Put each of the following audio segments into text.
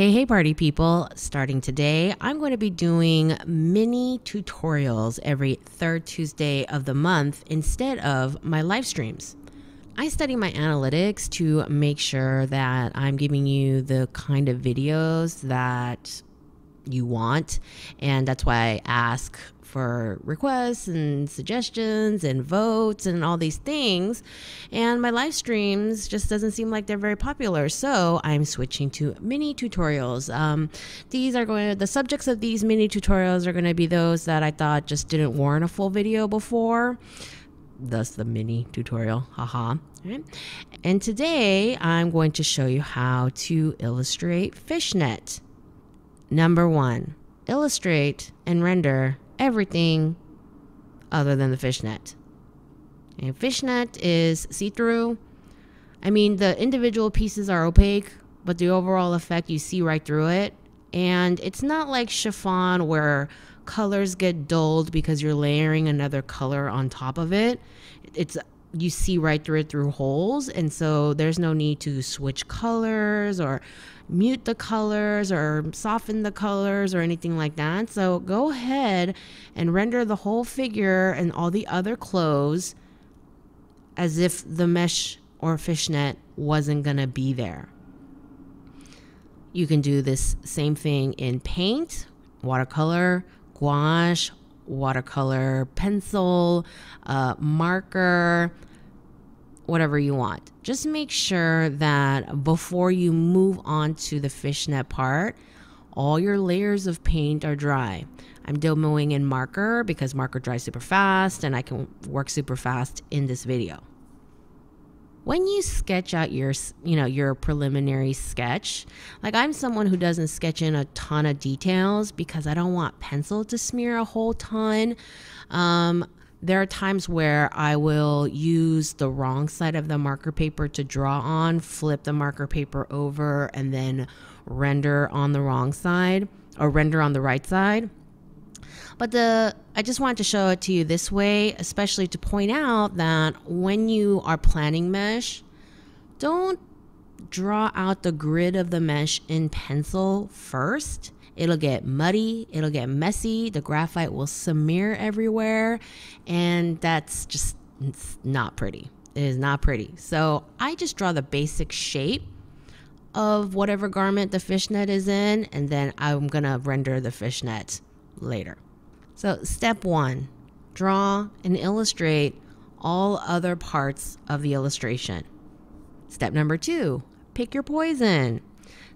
Hey, hey, party people. Starting today, I'm going to be doing mini tutorials every third Tuesday of the month instead of my live streams. I study my analytics to make sure that I'm giving you the kind of videos that you want. And that's why I ask for requests and suggestions and votes and all these things. And my live streams just doesn't seem like they're very popular. So I'm switching to mini tutorials. Um, these are going to, the subjects of these mini tutorials are going to be those that I thought just didn't warrant a full video before thus the mini tutorial, haha. Right. And today I'm going to show you how to illustrate fishnet. Number one, illustrate and render everything other than the fishnet. And fishnet is see through. I mean, the individual pieces are opaque, but the overall effect you see right through it. And it's not like chiffon where colors get dulled because you're layering another color on top of it. It's you see right through it through holes and so there's no need to switch colors or mute the colors or soften the colors or anything like that so go ahead and render the whole figure and all the other clothes as if the mesh or fishnet wasn't going to be there you can do this same thing in paint watercolor gouache watercolor pencil, uh, marker, whatever you want. Just make sure that before you move on to the fishnet part, all your layers of paint are dry. I'm demoing in marker because marker dries super fast and I can work super fast in this video when you sketch out your you know your preliminary sketch like i'm someone who doesn't sketch in a ton of details because i don't want pencil to smear a whole ton um, there are times where I will use the wrong side of the marker paper to draw on, flip the marker paper over, and then render on the wrong side or render on the right side. But the I just wanted to show it to you this way, especially to point out that when you are planning mesh, don't draw out the grid of the mesh in pencil first. It'll get muddy, it'll get messy, the graphite will smear everywhere, and that's just not pretty. It is not pretty. So I just draw the basic shape of whatever garment the fishnet is in, and then I'm gonna render the fishnet later. So, step one draw and illustrate all other parts of the illustration. Step number two pick your poison.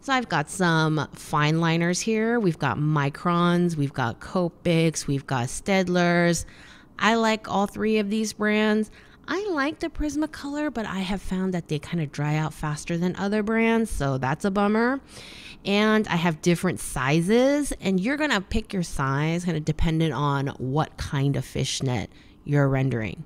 So I've got some fine liners here. We've got Microns, we've got Copics, we've got Stedlers. I like all three of these brands. I like the Prismacolor, but I have found that they kind of dry out faster than other brands, so that's a bummer. And I have different sizes, and you're gonna pick your size kind of dependent on what kind of fishnet you're rendering.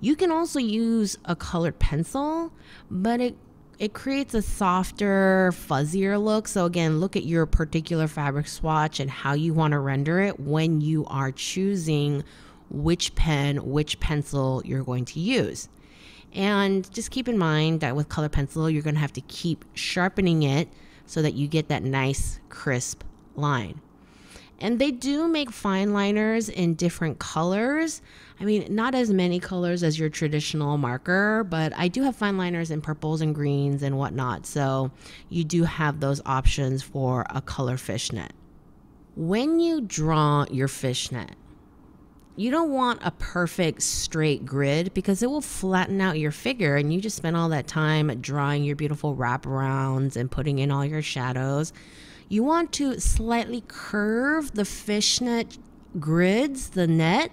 You can also use a colored pencil, but it it creates a softer, fuzzier look. So again, look at your particular fabric swatch and how you want to render it when you are choosing which pen, which pencil you're going to use. And just keep in mind that with color pencil, you're going to have to keep sharpening it so that you get that nice crisp line. And they do make fine liners in different colors. I mean, not as many colors as your traditional marker, but I do have fine liners in purples and greens and whatnot. So you do have those options for a color fishnet. When you draw your fishnet, you don't want a perfect straight grid because it will flatten out your figure and you just spend all that time drawing your beautiful wraparounds and putting in all your shadows. You want to slightly curve the fishnet grids, the net,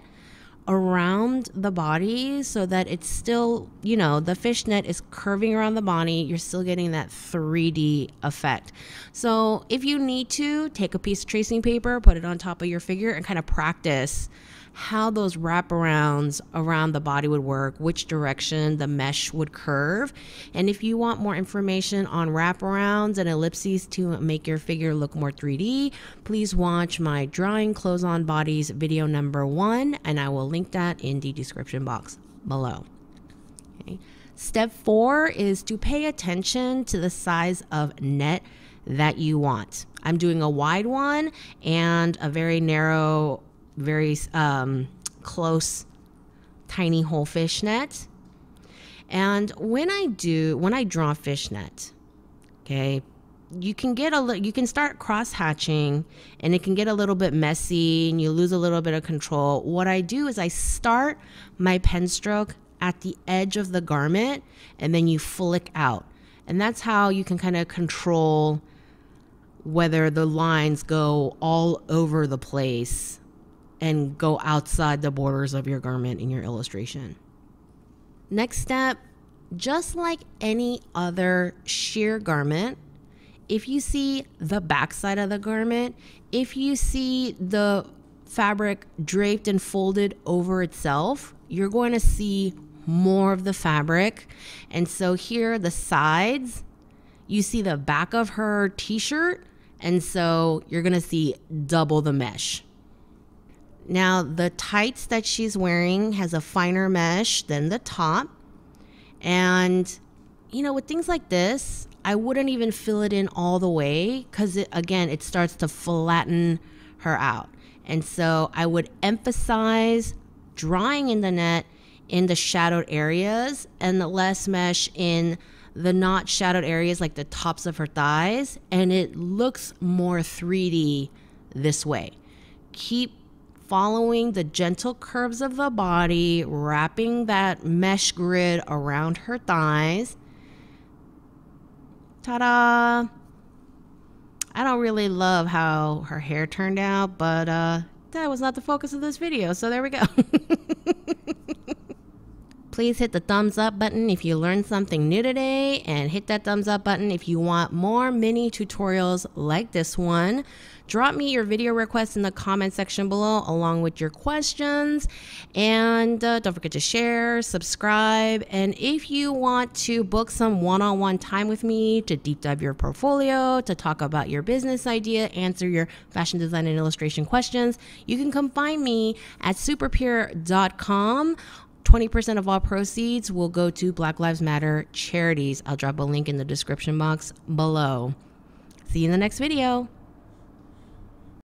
around the body so that it's still, you know, the fishnet is curving around the body. You're still getting that 3D effect. So if you need to, take a piece of tracing paper, put it on top of your figure, and kind of practice how those wraparounds around the body would work, which direction the mesh would curve. And if you want more information on wraparounds and ellipses to make your figure look more 3D, please watch my Drawing Clothes on Bodies video number one, and I will link that in the description box below. Okay. Step four is to pay attention to the size of net that you want. I'm doing a wide one and a very narrow very um, close tiny hole fish net. And when I do, when I draw fishnet, okay, you can get a little, you can start cross hatching and it can get a little bit messy and you lose a little bit of control. What I do is I start my pen stroke at the edge of the garment and then you flick out. And that's how you can kind of control whether the lines go all over the place and go outside the borders of your garment in your illustration. Next step, just like any other sheer garment, if you see the backside of the garment, if you see the fabric draped and folded over itself, you're going to see more of the fabric. And so here, the sides, you see the back of her t shirt. And so you're going to see double the mesh. Now, the tights that she's wearing has a finer mesh than the top. And, you know, with things like this, I wouldn't even fill it in all the way because, it, again, it starts to flatten her out. And so I would emphasize drawing in the net in the shadowed areas and the less mesh in the not shadowed areas like the tops of her thighs. And it looks more 3D this way. Keep following the gentle curves of the body, wrapping that mesh grid around her thighs. Ta da! I don't really love how her hair turned out, but uh, that was not the focus of this video, so there we go. please hit the thumbs up button if you learned something new today and hit that thumbs up button if you want more mini tutorials like this one. Drop me your video requests in the comment section below along with your questions and uh, don't forget to share, subscribe, and if you want to book some one-on-one time with me to deep dive your portfolio, to talk about your business idea, answer your fashion design and illustration questions, you can come find me at superpeer.com. 20% of all proceeds will go to Black Lives Matter charities. I'll drop a link in the description box below. See you in the next video.